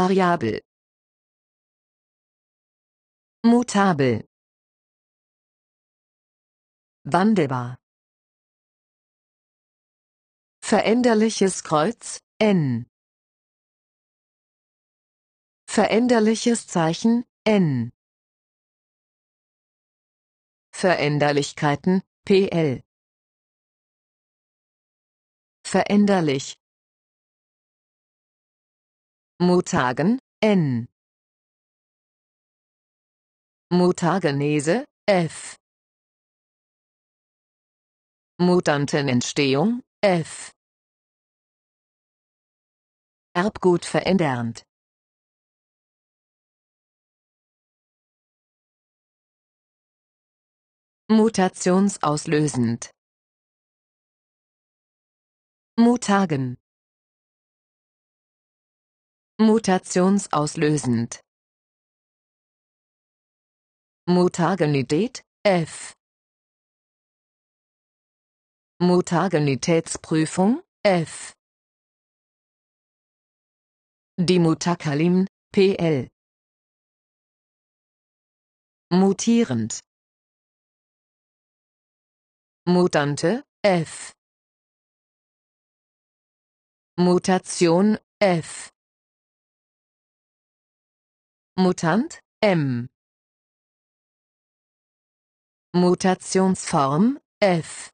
variabel mutabel wandelbar veränderliches Kreuz n veränderliches Zeichen n Veränderlichkeiten PL Veränderlich Mutagen, N. Mutagenese, F. Mutantenentstehung, F. Erbgut verändernd. Mutationsauslösend. Mutagen. Mutationsauslösend. Mutagenität, F. Mutagenitätsprüfung, F. Die Mutakalim, PL. Mutierend. Mutante, F. Mutation, F. Mutant M Mutationsform F